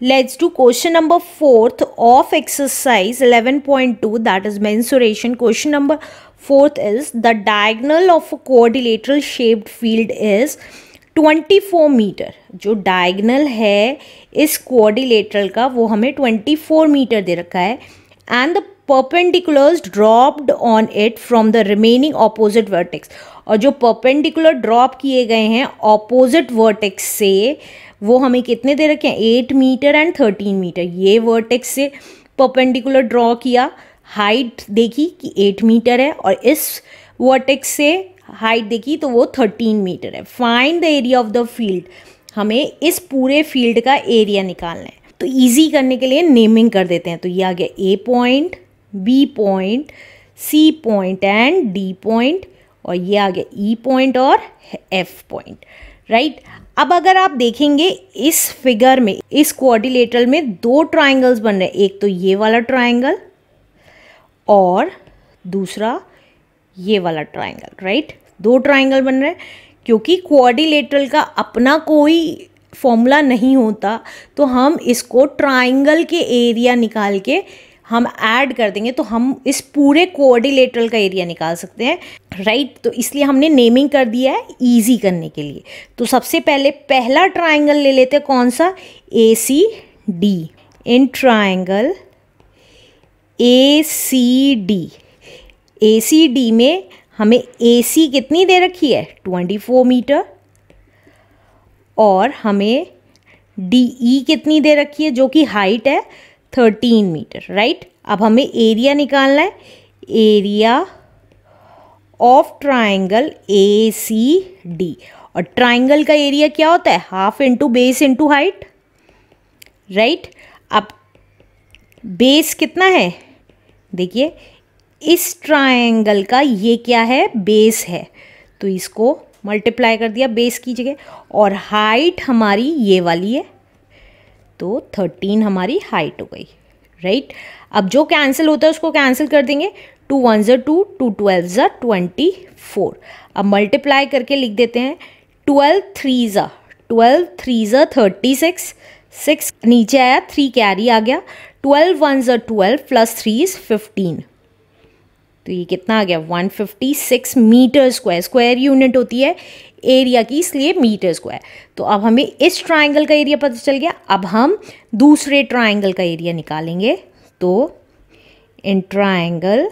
Let's do question number 4th of exercise 11.2 that is mensuration. Question number 4th is the diagonal of a quadrilateral shaped field is 24 meter जो diagonal है इस quadrilateral का वो हमें 24 metre दे रखा है and the perpendiculars dropped on it from the remaining opposite vertex और जो परपेंडिकुलर ड्रॉप किए गए हैं ऑपोजिट वर्टेक्स से वो हमें कितने दे रखे हैं eight metre and thirteen metre ये वर्टेक्स से परपेंडिकुलर ड्रॉ किया हाइट देखी कि एट मीटर है और इस वर्टेक्स से हाइट देखी तो वो थर्टीन मीटर है find the area of the field हमें इस पूरे फील्ड का एरिया निकालना है तो इजी करने के लिए नेमिंग कर देते हैं तो ये आ गया A point B point C point and D point और ये आ गया ई पॉइंट और एफ पॉइंट राइट अब अगर आप देखेंगे इस फिगर में इस क्वारिलेटर में दो ट्राइंगल्स बन रहे हैं एक तो ये वाला ट्राइंगल और दूसरा ये वाला ट्राइंगल राइट दो ट्राइंगल बन रहे हैं क्योंकि क्वारिलेटर का अपना कोई फॉर्मूला नहीं होता तो हम इसको ट्राइंगल के एरिया निकाल के हम ऐड कर देंगे तो हम इस पूरे कोऑर्डिलेटरल का एरिया निकाल सकते हैं राइट right? तो इसलिए हमने नेमिंग कर दिया है ईजी करने के लिए तो सबसे पहले पहला ट्राइंगल ले लेते हैं कौन सा A C D in triangle A C D A C D में हमें ए सी कितनी दे रखी है ट्वेंटी फोर मीटर और हमें डी ई e कितनी दे रखी है जो कि हाइट है थर्टीन मीटर राइट अब हमें एरिया निकालना है area of triangle A C D और ट्राइंगल का एरिया क्या होता है half into base into height right अब बेस कितना है देखिए इस ट्राइंगल का ये क्या है बेस है तो इसको मल्टीप्लाई कर दिया बेस की जगह और हाइट हमारी ये वाली है तो थर्टीन हमारी हाइट हो गई राइट अब जो कैंसिल होता है उसको कैंसिल कर देंगे टू वन ज़र टू टू ट्वेल्व ज़र ट्वेंटी फोर अब मल्टीप्लाई करके लिख देते हैं ट्वेल्व थ्री ज़ा ट्वेल्व थ्री ज़ा थर्टी सिक्स सिक्स नीचे आया थ्री कैरी आ गया ट्वेल्व वन ज़र twelve plus three is fifteen तो ये कितना आ गया 156 मीटर स्क्वायर स्क्वायर यूनिट होती है एरिया की इसलिए मीटर स्क्वायर तो अब हमें इस ट्राइंगल का एरिया पता चल गया अब हम दूसरे ट्राइंगल का एरिया निकालेंगे तो in triangle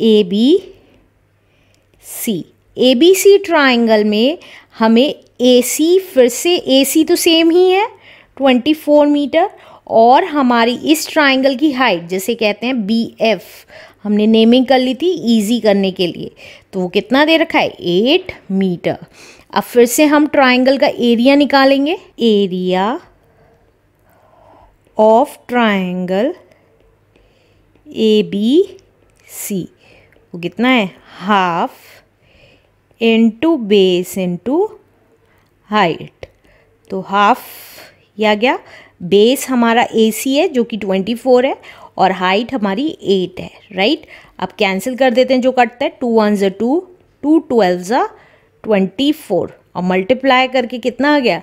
A B C A B C triangle में हमें ए सी फिर से ए सी तो सेम ही है ट्वेंटी फोर मीटर और हमारी इस ट्राइंगल की हाइट जैसे कहते हैं बी एफ हमने नेमिंग कर ली थी ईजी करने के लिए तो वो कितना दे रखा है एट मीटर अब फिर से हम ट्राइंगल का एरिया निकालेंगे area of triangle A B C वो कितना है half into base into height तो हाफ या गया बेस हमारा ए सी है जो कि ट्वेंटी फोर है और हाइट हमारी एट है राइट अब कैंसिल कर देते हैं जो कटता है टू वन ज़ा टू टू ट्वेल्व ज़ा ट्वेंटी फोर और मल्टीप्लाई करके कितना आ गया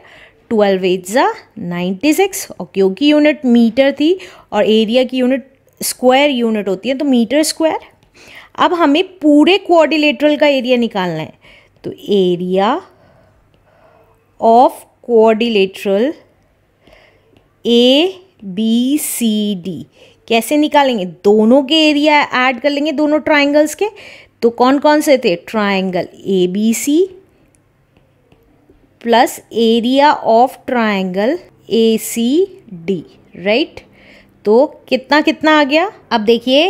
ट्वेल्व एट ज़ा नाइन्टी सिक्स और क्योंकि यूनिट मीटर थी और एरिया की यूनिट स्क्वायर यूनिट होती है तो मीटर स्क्वायर अब हमें पूरे कोऑर्डिलेटरल का एरिया निकालना है तो area of quadrilateral A B C D कैसे निकालेंगे दोनों के एरिया ऐड कर लेंगे दोनों ट्राइंगल्स के तो कौन कौन से थे triangle A B C plus area of triangle A C D right तो कितना कितना आ गया अब देखिए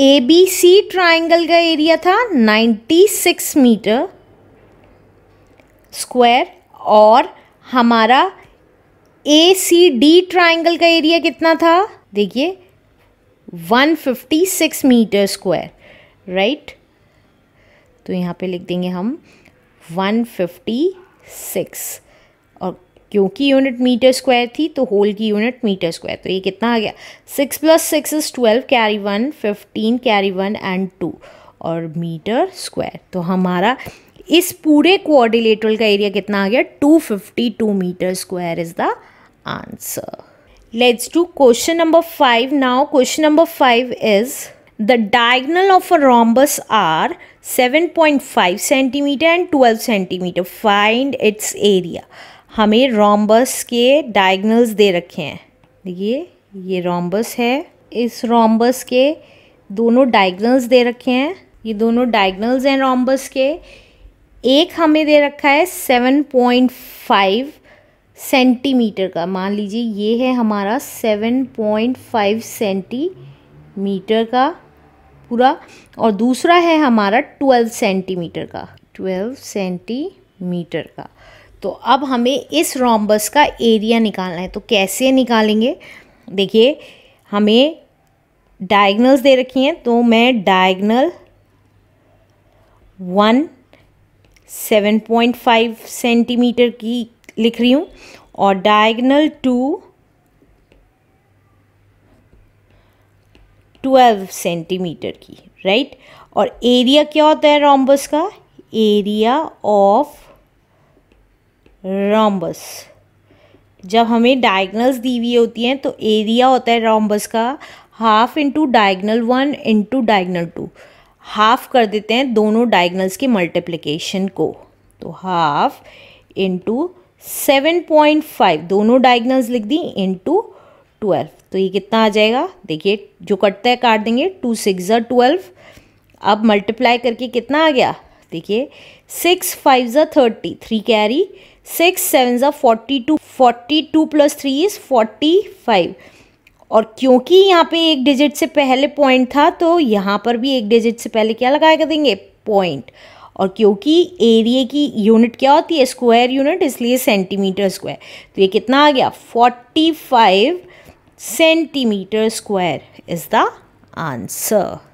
ए बी सी ट्राइंगल का एरिया था 96 मीटर स्क्वायर और हमारा ए सी डी ट्राइंगल का एरिया कितना था देखिए 156 मीटर स्क्वायर राइट तो यहाँ पे लिख देंगे हम 156 और क्योंकि यूनिट मीटर स्क्वायर थी तो होल की यूनिट मीटर स्क्वायर तो ये कितना आ गया six plus six is twelve carry one fifteen carry one and two और मीटर स्क्वायर तो हमारा इस पूरे कोऑर्डिलेटरल का एरिया कितना आ गया 252 metre square is the answer. Let's do question number 5 now. Question number 5 is the diagonal of a rhombus are 7.5 centimeter and 12 centimeter. Find its area. हमें rhombus के diagonals दे रखे हैं देखिए ये rhombus है इस रॉम्बस के दोनों डायगनल्स दे रखे हैं ये दोनों डायगनल्स हैं रॉम्बस के एक हमें दे रखा है सेवन पॉइंट फाइव सेंटीमीटर का मान लीजिए ये है हमारा सेवन पॉइंट फाइव सेंटीमीटर का पूरा और दूसरा है हमारा ट्वेल्व सेंटीमीटर का ट्वेल्व सेंटीमीटर का तो अब हमें इस रॉम्बस का एरिया निकालना है तो कैसे निकालेंगे देखिए हमें डायगनल्स दे रखी हैं तो मैं diagonal one seven point five centimetre की लिख रही हूँ और डायगनल टू ट्वेल्व सेंटीमीटर की राइट और एरिया क्या होता है रॉम्बस का एरिया ऑफ रॉम्बस जब हमें डायगनल्स दी हुई होती हैं तो एरिया होता है रॉम्बस का half into diagonal one into diagonal two half कर देते हैं दोनों डायगनल्स के मल्टीप्लिकेशन को तो half into seven point five दोनों डायगनल्स लिख दी इनटू ट्वेल्व तो ये कितना आ जाएगा देखिए जो कटता है काट देंगे टू सिक्स ज़ा ट्वेल्व अब मल्टीप्लाई करके कितना आ गया देखिए सिक्स फाइव ज़ा thirty three carry six seven ज़ा forty two forty two plus three is forty five और क्योंकि यहाँ पे एक डिजिट से पहले पॉइंट था तो यहाँ पर भी एक डिजिट से पहले क्या लगाया देंगे पॉइंट और क्योंकि एरिए की यूनिट क्या होती है स्क्वायर यूनिट इसलिए सेंटीमीटर स्क्वायर तो ये कितना आ गया forty five centimetre square is the answer